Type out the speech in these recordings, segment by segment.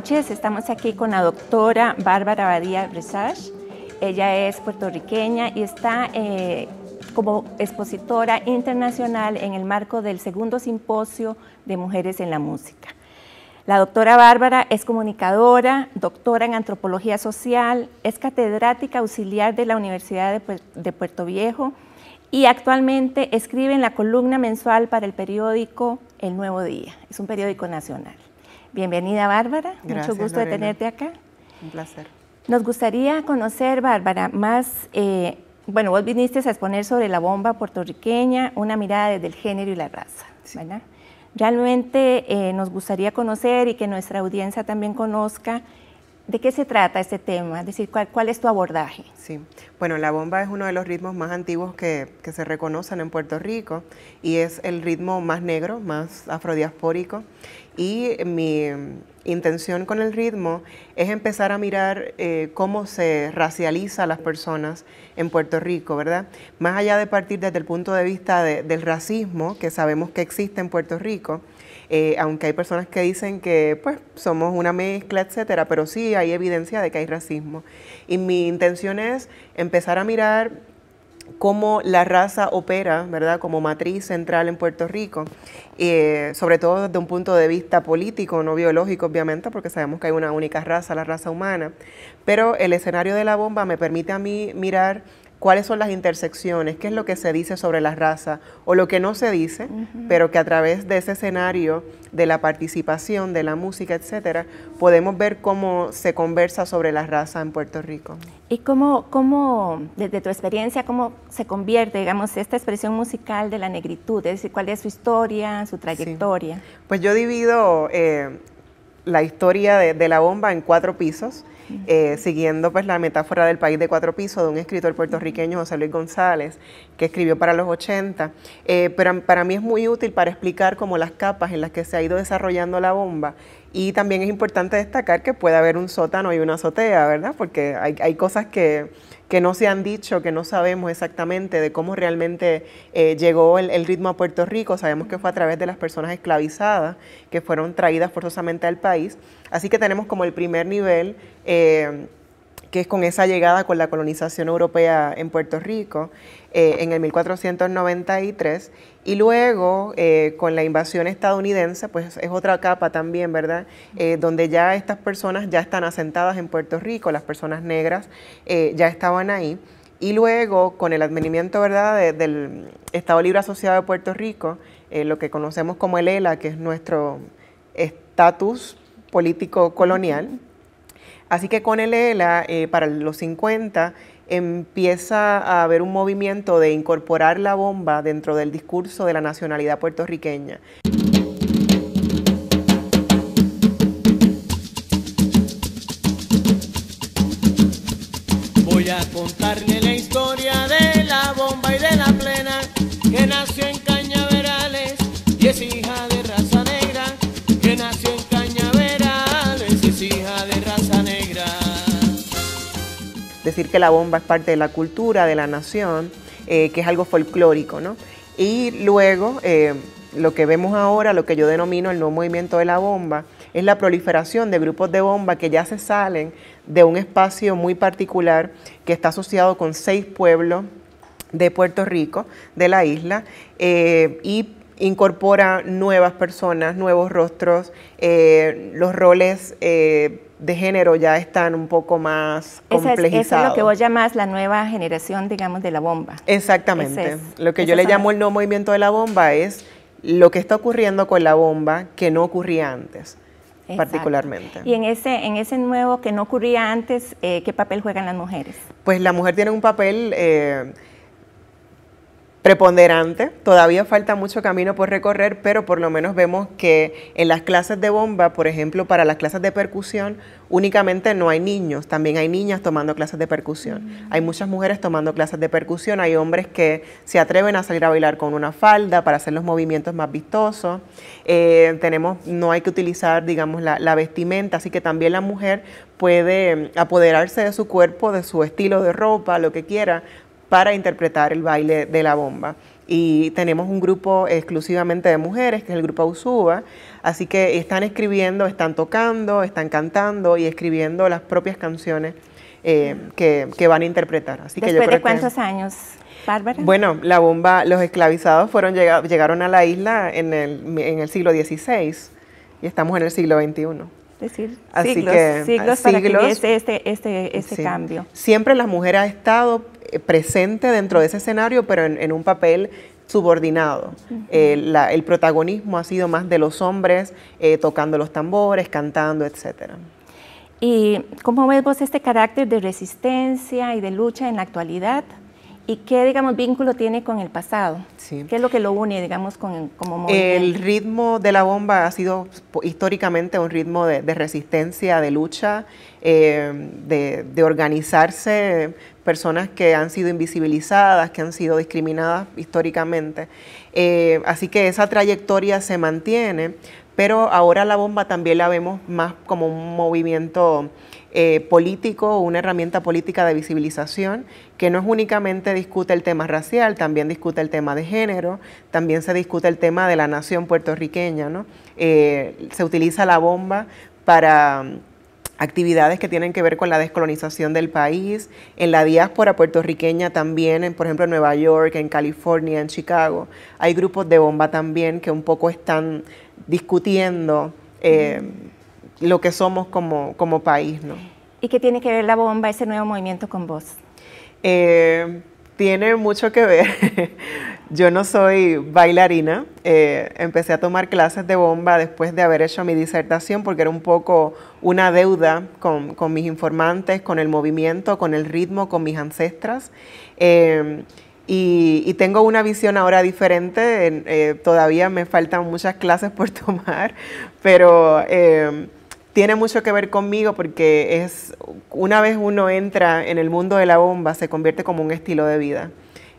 noches, estamos aquí con la doctora Bárbara Badía Bresage. Ella es puertorriqueña y está eh, como expositora internacional en el marco del segundo simposio de mujeres en la música. La doctora Bárbara es comunicadora, doctora en antropología social, es catedrática auxiliar de la Universidad de Puerto Viejo y actualmente escribe en la columna mensual para el periódico El Nuevo Día. Es un periódico nacional. Bienvenida, Bárbara. Mucho gusto de tenerte acá. Un placer. Nos gustaría conocer, Bárbara, más, eh, bueno, vos viniste a exponer sobre la bomba puertorriqueña, una mirada desde el género y la raza, ¿verdad? Realmente eh, nos gustaría conocer y que nuestra audiencia también conozca ¿De qué se trata este tema? Es decir, ¿cuál, es tu abordaje? Sí, bueno, la bomba es uno de los ritmos más antiguos que, se reconocen en Puerto Rico y es el ritmo más negro, más afrodiaspórico. Y mi intención con el ritmo es empezar a mirar eh, cómo se racializa a las personas en Puerto Rico, ¿verdad? Más allá de partir desde el punto de vista del racismo que sabemos que existe en Puerto Rico, eh, aunque hay personas que dicen que pues somos una mezcla, etcétera, pero sí hay evidencia de que hay racismo. Y mi intención es empezar a mirar cómo la raza opera, ¿verdad? Como matriz central en Puerto Rico, eh, sobre todo desde un punto de vista político, no biológico, obviamente, porque sabemos que hay una única raza, la raza humana. Pero el escenario de la bomba me permite a mí mirar cuáles son las intersecciones, qué es lo que se dice sobre la raza o lo que no se dice, pero que a través de ese escenario de la participación, de la música, etcétera, podemos ver cómo se conversa sobre la raza en Puerto Rico. ¿Y cómo, cómo, desde tu experiencia, cómo se convierte, digamos, esta expresión musical de la negritud? Es decir, ¿cuál es su historia, su trayectoria? Pues yo divido eh, la historia de, la bomba en cuatro pisos. Eh, siguiendo pues la metáfora del país de cuatro pisos de un escritor puertorriqueño, José Luis González, que escribió para los 80, eh, pero para mí es muy útil para explicar como las capas en las que se ha ido desarrollando la bomba y también es importante destacar que puede haber un sótano y una azotea, ¿verdad? Porque hay, hay cosas que que no se han dicho, que no sabemos exactamente de cómo realmente eh, llegó el, ritmo a Puerto Rico. Sabemos que fue a través de las personas esclavizadas que fueron traídas forzosamente al país. Así que tenemos como el primer nivel. Eh, que es con esa llegada con la colonización europea en Puerto Rico eh, en el 1493 y luego eh, con la invasión estadounidense, pues es otra capa también, ¿verdad? Eh, donde ya estas personas ya están asentadas en Puerto Rico, las personas negras ya estaban ahí. Y luego, con el advenimiento ¿verdad? del Estado Libre Asociado de Puerto Rico, lo que conocemos como el ELA, que es nuestro estatus político colonial, Así que con el ELA, eh, para los 50, empieza a haber un movimiento de incorporar la bomba dentro del discurso de la nacionalidad puertorriqueña. Voy a contarle decir que la bomba es parte de la cultura de la nación, eh, que es algo folclórico, ¿no? Y luego eh, lo que vemos ahora, lo que yo denomino el nuevo movimiento de la bomba, es la proliferación de grupos de bomba que ya se salen de un espacio muy particular que está asociado con seis pueblos de Puerto Rico, de la isla, eh, y incorpora nuevas personas, nuevos rostros, los roles de género ya están un poco más complejizados. Eso es, lo que vos llamás la nueva generación, digamos, de la bomba. Exactamente. lo que yo le llamo el nuevo movimiento de la bomba es lo que está ocurriendo con la bomba que no ocurría antes, particularmente. Y en ese, en ese nuevo que no ocurría antes, eh, ¿qué papel juegan las mujeres? Pues la mujer tiene un papel... Eh, preponderante. Todavía falta mucho camino por recorrer, pero por lo menos vemos que en las clases de bomba, por ejemplo, para las clases de percusión, únicamente no hay niños, también hay niñas tomando clases de percusión. Mm. Hay muchas mujeres tomando clases de percusión, hay hombres que se atreven a salir a bailar con una falda para hacer los movimientos más vistosos. Eh, tenemos, no hay que utilizar, digamos, la vestimenta, así que también la mujer puede apoderarse de su cuerpo, de su estilo de ropa, lo que quiera, para interpretar el baile de la bomba. Y tenemos un grupo exclusivamente de mujeres, que es el grupo Usuba, así que están escribiendo, están tocando, están cantando y escribiendo las propias canciones eh, que, van a interpretar. Así Después que de cuántos años? Bárbara. Bueno, la bomba, los esclavizados fueron llegaron a la isla en el, en el siglo XVI y estamos en el siglo XXI decir, Así siglos, siglos, ah, para que este, este, este cambio. Siempre la mujer ha estado eh, presente dentro de ese escenario, pero en, un papel subordinado. Eh, el protagonismo ha sido más de los hombres, eh, tocando los tambores, cantando, etcétera. ¿Y cómo ves vos este carácter de resistencia y de lucha en la actualidad? ¿Y qué, digamos, vínculo tiene con el pasado? ¿Qué es lo que lo une, digamos, con como movimiento? El ritmo de la bomba ha sido históricamente un ritmo de, resistencia, de lucha, eh, de, organizarse personas que han sido invisibilizadas, que han sido discriminadas históricamente. Eh, así que esa trayectoria se mantiene, pero ahora la bomba también la vemos más como un movimiento eh, político, una herramienta política de visibilización que no es únicamente discute el tema racial, también discute el tema de género, también se discute el tema de la nación puertorriqueña. ¿no? Eh, se utiliza la bomba para mm, actividades que tienen que ver con la descolonización del país, en la diáspora puertorriqueña también, por ejemplo en Nueva York, en California, en Chicago, hay grupos de bomba también que un poco están discutiendo eh, lo que somos como, como país. ¿no? ¿Y qué tiene que ver la bomba, ese nuevo movimiento con vos? Eh, tiene mucho que ver. Yo no soy bailarina. Eh, empecé a tomar clases de bomba después de haber hecho mi disertación porque era un poco una deuda con, con mis informantes, con el movimiento, con el ritmo, con mis ancestras. Eh, y, tengo una visión ahora diferente. todavía me faltan muchas clases por tomar, pero tiene mucho que ver conmigo porque es una vez uno entra en el mundo de la bomba se convierte como un estilo de vida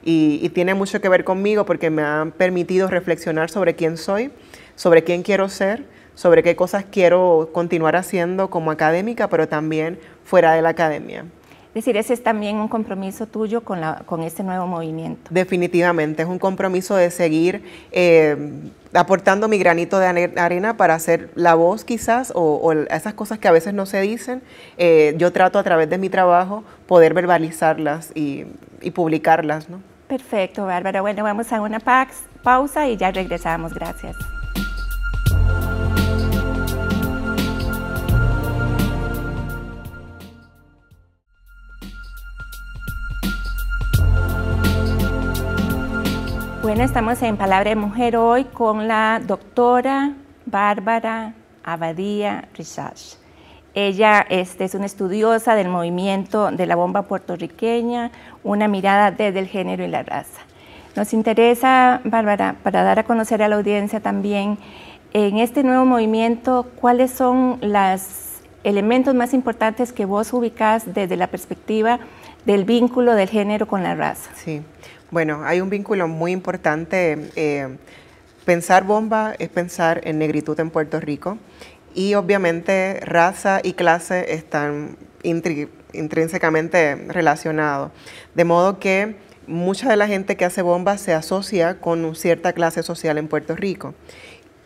y, y tiene mucho que ver conmigo porque me ha permitido reflexionar sobre quién soy, sobre quién quiero ser, sobre qué cosas quiero continuar haciendo como académica, pero también fuera de la academia. Es decir, ese es también un compromiso tuyo con, la, con este nuevo movimiento. Definitivamente, es un compromiso de seguir eh, aportando mi granito de arena para hacer la voz quizás o, esas cosas que a veces no se dicen. Eh, yo trato a través de mi trabajo poder verbalizarlas y, publicarlas. ¿no? Perfecto, Bárbara. Bueno, vamos a una pausa y ya regresamos. Gracias. Bueno, estamos en Palabra de Mujer hoy con la doctora Bárbara Abadía Risach. Ella este, es una estudiosa del movimiento de la bomba puertorriqueña, una mirada desde el género y la raza. Nos interesa, Bárbara, para dar a conocer a la audiencia también, en este nuevo movimiento, ¿cuáles son los elementos más importantes que vos ubicás desde la perspectiva del vínculo del género con la raza? Sí, bueno, hay un vínculo muy importante. Eh, pensar bomba es pensar en negritud en Puerto Rico y obviamente raza y clase están intrínsecamente relacionados. De modo que mucha de la gente que hace bomba se asocia con cierta clase social en Puerto Rico.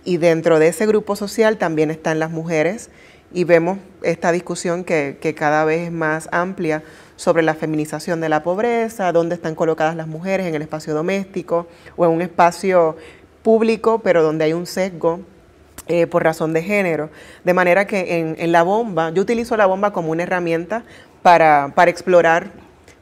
Y dentro de ese grupo social también están las mujeres y vemos esta discusión que cada vez es más amplia sobre la feminización de la pobreza, dónde están colocadas las mujeres en el espacio doméstico o en un espacio público, pero donde hay un sesgo eh, por razón de género. De manera que en, la bomba, yo utilizo la bomba como una herramienta para, explorar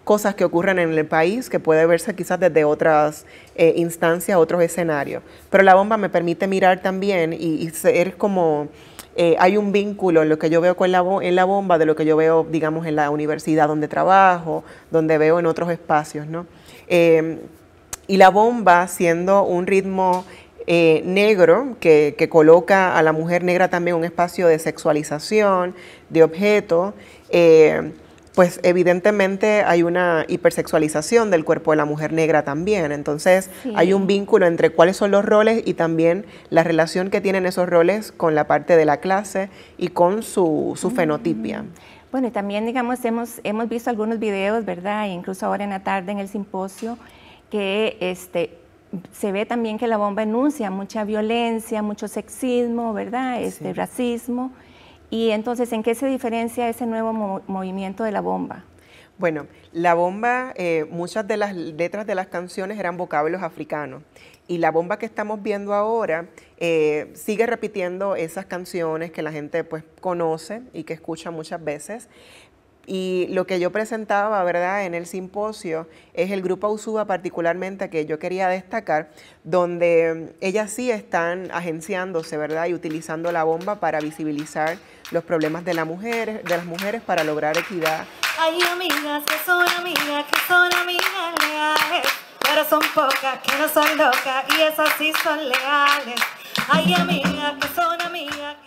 cosas que ocurren en el país, que puede verse quizás desde otras eh, instancias, otros escenarios. Pero la bomba me permite mirar también y, y ser como eh, hay un vínculo en lo que yo veo con la, en la bomba de lo que yo veo, digamos, en la universidad donde trabajo, donde veo en otros espacios, ¿no? Em, y la bomba siendo un ritmo eh, negro que, que, coloca a la mujer negra también un espacio de sexualización, de objeto, eh, pues evidentemente hay una hipersexualización del cuerpo de la mujer negra también. Entonces hay un vínculo entre cuáles son los roles y también la relación que tienen esos roles con la parte de la clase y con su, mm. fenotipia. Bueno, también, digamos, hemos, hemos visto algunos videos, ¿verdad? E incluso ahora en la tarde en el simposio, que este, se ve también que la bomba enuncia mucha violencia, mucho sexismo, ¿verdad? Este, Racismo. Y entonces, ¿en qué se diferencia ese nuevo movimiento de la bomba? Bueno, la bomba, eh, muchas de las letras de las canciones eran vocablos africanos y la bomba que estamos viendo ahora eh, sigue repitiendo esas canciones que la gente pues conoce y que escucha muchas veces. Y lo que yo presentaba, ¿verdad?, en el simposio es el grupo Usuba particularmente que yo quería destacar, donde ellas sí están agenciándose, ¿verdad?, y utilizando la bomba para visibilizar los problemas de, la mujer, de las mujeres para lograr equidad. Hay amigas que son amigas, que son amigas leales, pero son pocas que no son locas y esas sí son leales. Hay amigas que son amigas.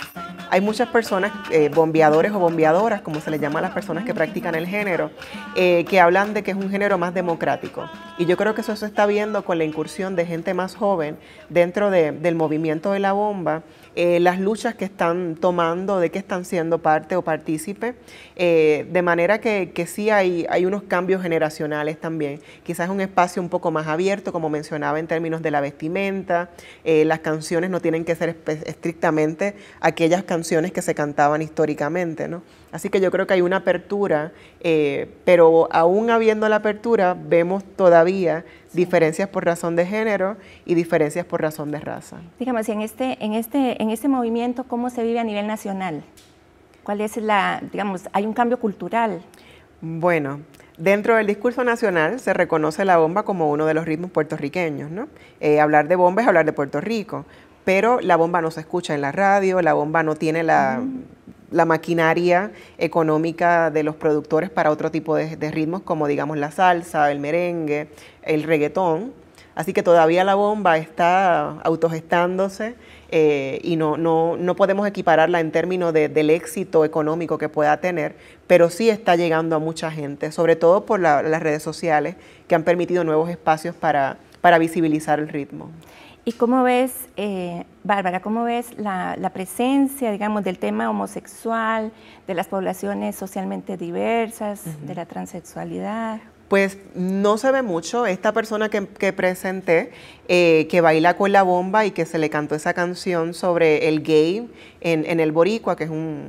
Hay muchas personas, eh, bombeadores o bombeadoras, como se les llama a las personas que practican el género, eh, que hablan de que es un género más democrático. Y yo creo que eso se está viendo con la incursión de gente más joven dentro del movimiento de la bomba, eh, las luchas que están tomando, de que están siendo parte o partícipe, de manera que, sí hay, hay unos cambios generacionales también. Quizás un espacio un poco más abierto, como mencionaba, en términos de la vestimenta, las canciones no tienen que ser estrictamente aquellas canciones canciones que se cantaban históricamente, ¿no? Así que yo creo que hay una apertura, eh, pero aún habiendo la apertura, vemos todavía diferencias por razón de género y diferencias por razón de raza. Dígame, si en este, en este, en este movimiento, ¿cómo se vive a nivel nacional? ¿Cuál es la, digamos, hay un cambio cultural? Bueno, Dentro del discurso nacional se reconoce la bomba como uno de los ritmos puertorriqueños, ¿no? Eh, hablar de bomba es hablar de Puerto Rico, pero la bomba no se escucha en la radio, la bomba no tiene la, maquinaria económica de los productores para otro tipo de, ritmos como digamos la salsa, el merengue, el reggaetón. Así que todavía la bomba está autogestándose eh, y no, no, no, podemos equipararla en términos del éxito económico que pueda tener, pero sí está llegando a mucha gente, sobre todo por las redes sociales que han permitido nuevos espacios para, para visibilizar el ritmo. ¿Y cómo ves, eh, Bárbara, cómo ves la, presencia, digamos, del tema homosexual, de las poblaciones socialmente diversas, de la transexualidad? Pues no se ve mucho. Esta persona que, presenté, eh, que baila con la bomba y que se le cantó esa canción sobre el gay en, el Boricua, que es un,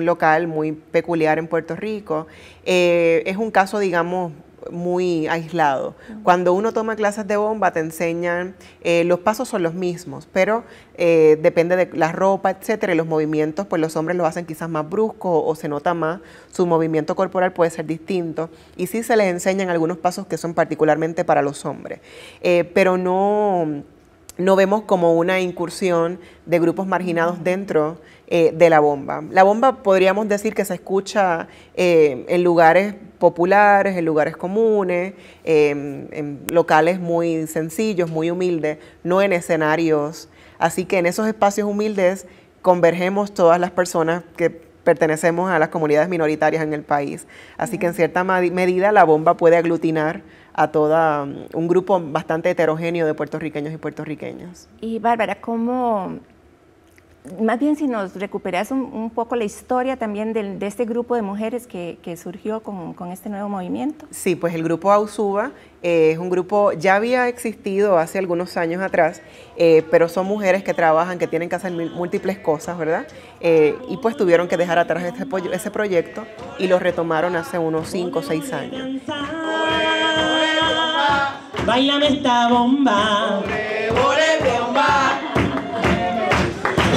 local muy peculiar en Puerto Rico, eh, es un caso, digamos, muy aislado. Cuando uno toma clases de bomba te enseñan, eh, los pasos son los mismos, pero eh, depende de la ropa, etcétera, y los movimientos, pues los hombres lo hacen quizás más brusco o, se nota más, su movimiento corporal puede ser distinto, y sí se les enseñan algunos pasos que son particularmente para los hombres, eh, pero no no vemos como una incursión de grupos marginados dentro eh, de la bomba. La bomba podríamos decir que se escucha eh, en lugares populares, en lugares comunes, em, en locales muy sencillos, muy humildes, no en escenarios. Así que en esos espacios humildes convergemos todas las personas que pertenecemos a las comunidades minoritarias en el país. Así que en cierta medida la bomba puede aglutinar a todo un grupo bastante heterogéneo de puertorriqueños y puertorriqueñas. Y Bárbara, ¿cómo, más bien si nos recuperas un, poco la historia también de, este grupo de mujeres que, surgió con, este nuevo movimiento. Sí, pues el grupo Ausuba eh, es un grupo, ya había existido hace algunos años atrás, eh, pero son mujeres que trabajan, que tienen que hacer múltiples cosas, ¿verdad? Eh, y pues tuvieron que dejar atrás ese, ese proyecto y lo retomaron hace unos cinco o 6 años. Bailame esta bomba. Ole, ole, bomba.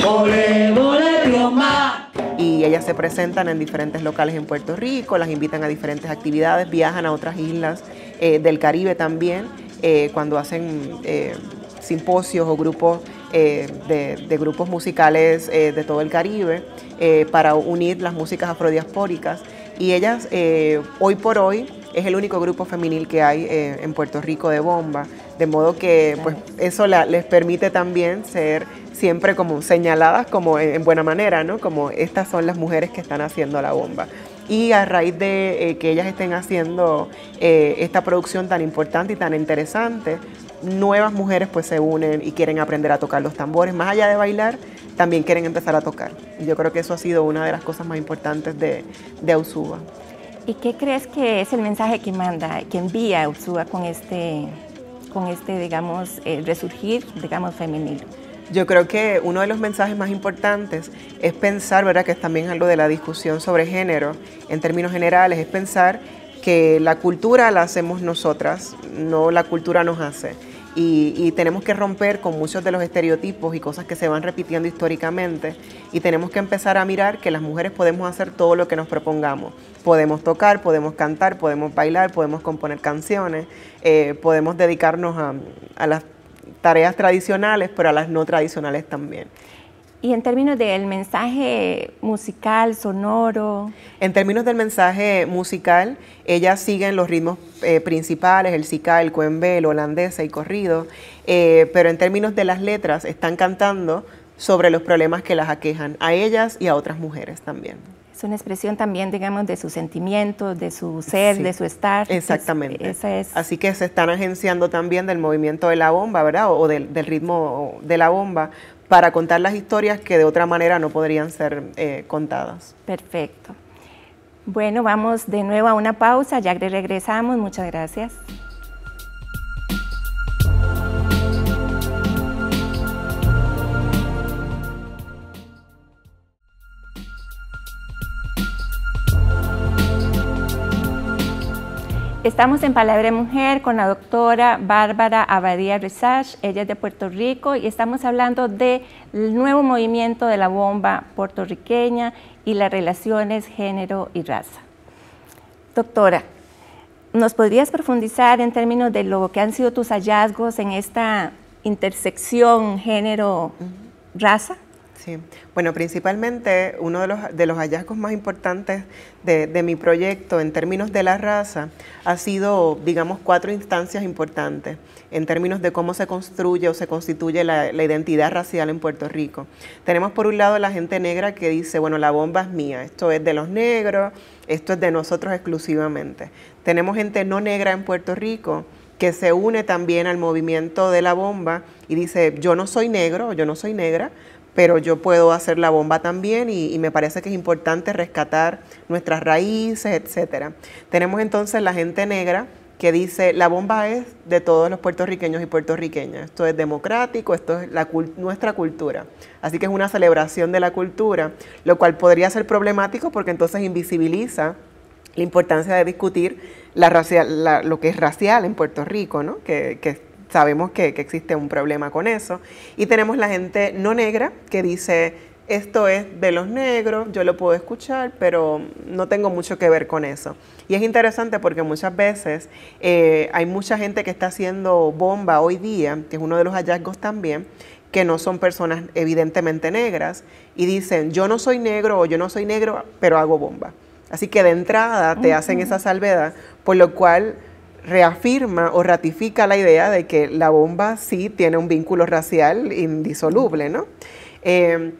Ole, ole, bomba. Y ellas se presentan en diferentes locales en Puerto Rico, las invitan a diferentes actividades, viajan a otras islas eh, del Caribe también, eh, cuando hacen eh, simposios o grupos de, grupos musicales de todo el Caribe para unir las músicas afrodiaspóricas. Y ellas hoy por hoy es el único grupo femenil que hay eh, en Puerto Rico de bomba, de modo que pues eso les permite también ser siempre como señaladas como en, buena manera, ¿no? Como estas son las mujeres que están haciendo la bomba. Y a raíz de eh, que ellas estén haciendo eh, esta producción tan importante y tan interesante, nuevas mujeres pues se unen y quieren aprender a tocar los tambores, más allá de bailar, también quieren empezar a tocar. y Yo creo que eso ha sido una de las cosas más importantes de, de Ausuba. ¿Y qué crees que es el mensaje que manda, que envía Utsua con este, con este digamos, eh, resurgir, digamos, femenino? Yo creo que uno de los mensajes más importantes es pensar, ¿verdad? Que es también algo de la discusión sobre género, en términos generales, es pensar que la cultura la hacemos nosotras, no la cultura nos hace y, tenemos que romper con muchos de los estereotipos y cosas que se van repitiendo históricamente y tenemos que empezar a mirar que las mujeres podemos hacer todo lo que nos propongamos. Podemos tocar, podemos cantar, podemos bailar, podemos componer canciones, eh, podemos dedicarnos a las tareas tradicionales, pero a las no tradicionales también. Y en términos del mensaje musical, sonoro. En términos del mensaje musical, ellas siguen los ritmos eh, principales, el sicá, el cuembé, el holandesa y corrido, eh, pero en términos de las letras están cantando sobre los problemas que las aquejan a ellas y a otras mujeres también. Es una expresión también, digamos, de sus sentimientos, de su ser, de su estar. Exactamente. Así que se están agenciando también del movimiento de la bomba, ¿verdad? O del, del ritmo de la bomba para contar las historias que de otra manera no podrían ser eh, contadas. Perfecto. Bueno, vamos de nuevo a una pausa, ya regresamos. Muchas gracias. Estamos en Palabra Mujer con la doctora Bárbara Abadía Resage, ella es de Puerto Rico y estamos hablando del nuevo movimiento de la bomba puertorriqueña y las relaciones género y raza. Doctora, ¿nos podrías profundizar en términos de lo que han sido tus hallazgos en esta intersección género-raza? Sí, bueno, principalmente uno de los, de los hallazgos más importantes de, mi proyecto en términos de la raza ha sido, digamos, cuatro instancias importantes en términos de cómo se construye o se constituye la, la identidad racial en Puerto Rico. Tenemos por un lado la gente negra que dice, bueno, la bomba es mía, esto es de los negros, esto es de nosotros exclusivamente. Tenemos gente no negra en Puerto Rico que se une también al movimiento de la bomba y dice, yo no soy negro, yo no soy negra, pero yo puedo hacer la bomba también y, me parece que es importante rescatar nuestras raíces, etcétera. Tenemos entonces la gente negra que dice la bomba es de todos los puertorriqueños y puertorriqueñas. Esto es democrático, esto es la, nuestra cultura. Así que es una celebración de la cultura, lo cual podría ser problemático porque entonces invisibiliza la importancia de discutir la, lo que es racial en Puerto Rico, ¿no? sabemos que, existe un problema con eso. Y tenemos la gente no negra que dice, esto es de los negros, yo lo puedo escuchar, pero no tengo mucho que ver con eso. Y es interesante porque muchas veces eh, hay mucha gente que está haciendo bomba hoy día, que es uno de los hallazgos también, que no son personas evidentemente negras, y dicen, yo no soy negro o yo no soy negro, pero hago bomba. Así que de entrada te hacen esa salvedad, por lo cual reafirma o ratifica la idea de que la bomba sí tiene un vínculo racial indisoluble, ¿no? Em,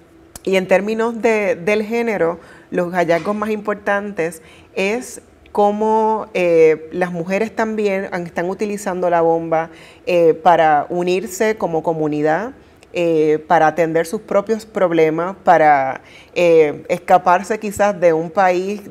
y en términos del género, los hallazgos más importantes es cómo eh, las mujeres también están utilizando la bomba eh, para unirse como comunidad, eh, para atender sus propios problemas, para escaparse quizás de un país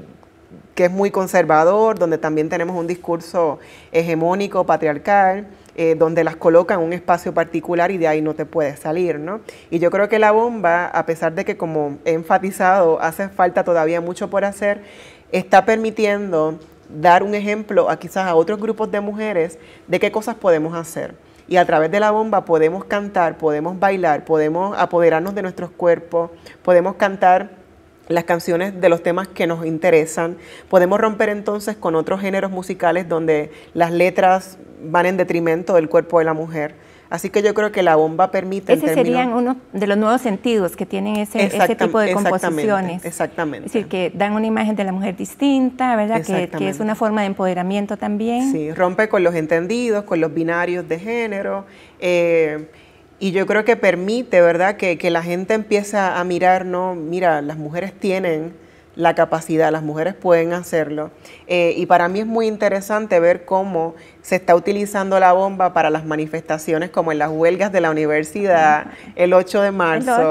que es muy conservador, donde también tenemos un discurso hegemónico, patriarcal, eh, donde las colocan en un espacio particular y de ahí no te puedes salir, ¿no? Y yo creo que la bomba, a pesar de que como he enfatizado, hace falta todavía mucho por hacer, está permitiendo dar un ejemplo a quizás a otros grupos de mujeres de qué cosas podemos hacer. Y a través de la bomba podemos cantar, podemos bailar, podemos apoderarnos de nuestros cuerpos, podemos cantar las canciones de los temas que nos interesan. Podemos romper entonces con otros géneros musicales donde las letras van en detrimento del cuerpo de la mujer. Así que yo creo que la bomba permite... Ese serían uno de los nuevos sentidos que tienen ese, tipo de composiciones. Exactamente, Es decir, que dan una imagen de la mujer distinta, ¿verdad? Que, es una forma de empoderamiento también. Sí, rompe con los entendidos, con los binarios de género. Eh, y yo creo que permite, ¿verdad?, que, que la gente empieza a mirar, ¿no? Mira, las mujeres tienen la capacidad, las mujeres pueden hacerlo. Eh, y para mí es muy interesante ver cómo se está utilizando la bomba para las manifestaciones, como en las huelgas de la universidad, el 8 de marzo,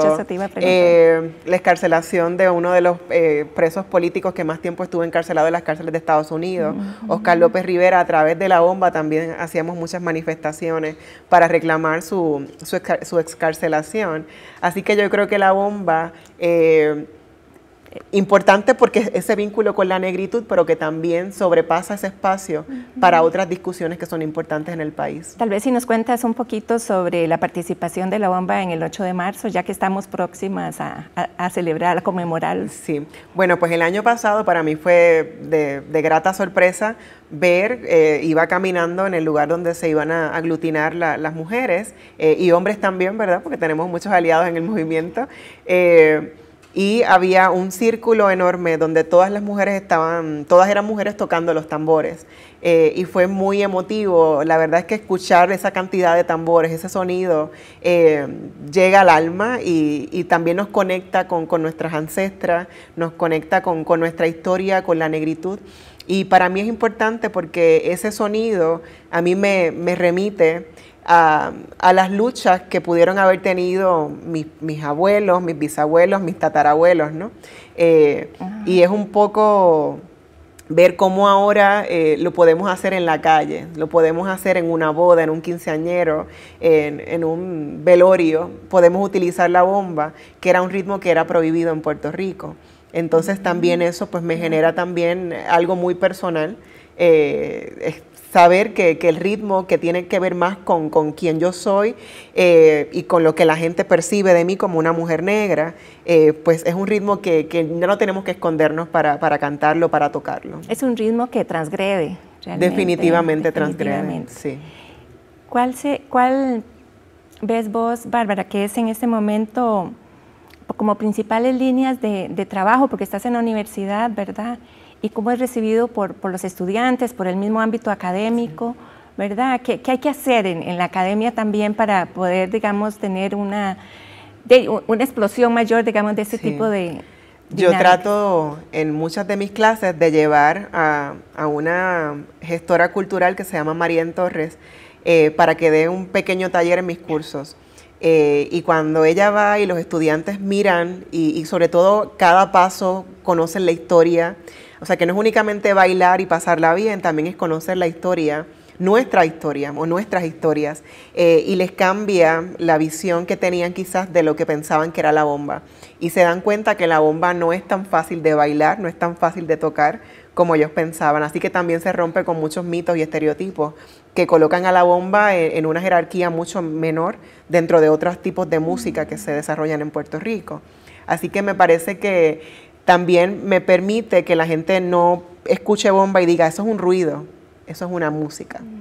eh, la excarcelación de uno de los eh, presos políticos que más tiempo estuvo encarcelado en las cárceles de Estados Unidos, Oscar López Rivera, a través de la bomba también hacíamos muchas manifestaciones para reclamar su, su, excarcelación. Así que yo creo que la bomba importante porque ese vínculo con la negritud, pero que también sobrepasa ese espacio para otras discusiones que son importantes en el país. Tal vez si nos cuentas un poquito sobre la participación de la bomba en el 8 de marzo, ya que estamos próximas a, celebrar, a conmemorar. Sí, bueno, pues el año pasado para mí fue de, grata sorpresa ver, eh, iba caminando en el lugar donde se iban a aglutinar las mujeres eh, y hombres también, ¿verdad? Porque tenemos muchos aliados en el movimiento. Eh, y había un círculo enorme donde todas las mujeres estaban, todas eran mujeres tocando los tambores. Eh, y fue muy emotivo. La verdad es que escuchar esa cantidad de tambores, ese sonido, eh, llega al alma y, también nos conecta con, nuestras ancestras, nos conecta con, nuestra historia, con la negritud. Y para mí es importante porque ese sonido a mí me, me remite a, las luchas que pudieron haber tenido mis, abuelos, mis bisabuelos, mis tatarabuelos, ¿no? Eh, y es un poco ver cómo ahora eh, lo podemos hacer en la calle, lo podemos hacer en una boda, en un quinceañero, en, en, un velorio, podemos utilizar la bomba, que era un ritmo que era prohibido en Puerto Rico. Entonces también eso pues me genera también algo muy personal eh, saber que, el ritmo que tiene que ver más con, con yo soy eh, y con lo que la gente percibe de mí como una mujer negra, eh, pues es un ritmo que, que, no tenemos que escondernos para, para cantarlo, para tocarlo. Es un ritmo que transgrede. definitivamente, transgrede. Sí. ¿Cuál, se, ¿Cuál ves vos, Bárbara, que es en este momento como principales líneas de trabajo, porque estás en la universidad, ¿verdad? y cómo es recibido por, por los estudiantes, por el mismo ámbito académico, ¿verdad? ¿Qué, hay que hacer en, en, la academia también para poder, digamos, tener una, de, una explosión mayor, digamos, de ese tipo de... Yo trato en muchas de mis clases de llevar a, a una gestora cultural que se llama Marian Torres eh, para que dé un pequeño taller en mis cursos. Eh, y cuando ella va y los estudiantes miran y, y sobre todo cada paso conocen la historia, o sea, que no es únicamente bailar y pasarla bien, también es conocer la historia nuestra historia o nuestras historias eh, y les cambia la visión que tenían quizás de lo que pensaban que era la bomba. Y se dan cuenta que la bomba no es tan fácil de bailar, no es tan fácil de tocar como ellos pensaban. Así que también se rompe con muchos mitos y estereotipos que colocan a la bomba en, en una jerarquía mucho menor dentro de otros tipos de música que se desarrollan en Puerto Rico. Así que me parece que también me permite que la gente no escuche bomba y diga, eso es un ruido, eso es una música. Mm.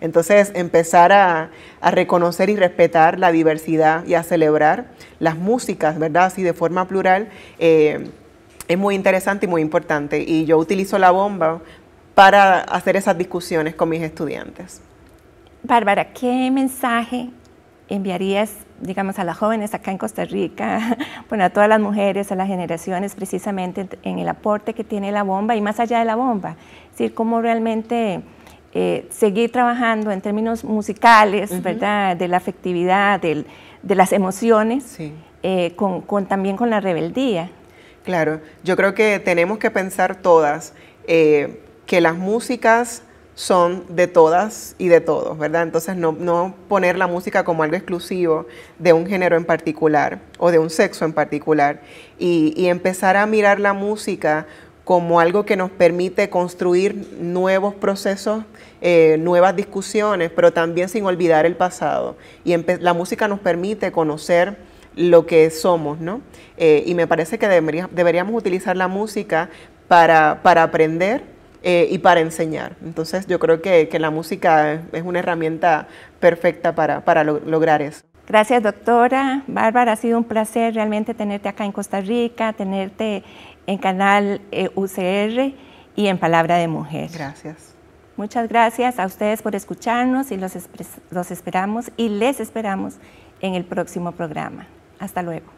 Entonces, empezar a, reconocer y respetar la diversidad y a celebrar las músicas, ¿verdad? Así de forma plural, eh, es muy interesante y muy importante. Y yo utilizo la bomba para hacer esas discusiones con mis estudiantes. Bárbara, ¿qué mensaje enviarías, digamos, a las jóvenes acá en Costa Rica, bueno, a todas las mujeres, a las generaciones, precisamente en el aporte que tiene la bomba y más allá de la bomba? Es decir, cómo realmente eh, seguir trabajando en términos musicales, ¿verdad? De la afectividad, del, de las emociones, eh, con, con, también con la rebeldía. Claro, yo creo que tenemos que pensar todas eh, que las músicas son de todas y de todos, ¿verdad? Entonces no, poner la música como algo exclusivo de un género en particular o de un sexo en particular y, empezar a mirar la música como algo que nos permite construir nuevos procesos, eh, nuevas discusiones, pero también sin olvidar el pasado. Y la música nos permite conocer lo que somos, ¿no? Eh, y me parece que deberíamos utilizar la música para, para aprender eh, y para enseñar. Entonces yo creo que, la música es una herramienta perfecta para, lograr eso. Gracias doctora. Bárbara, ha sido un placer realmente tenerte acá en Costa Rica, tenerte en Canal eh, UCR y en Palabra de Mujer. Gracias. Muchas gracias a ustedes por escucharnos y los, los esperamos y les esperamos en el próximo programa. Hasta luego.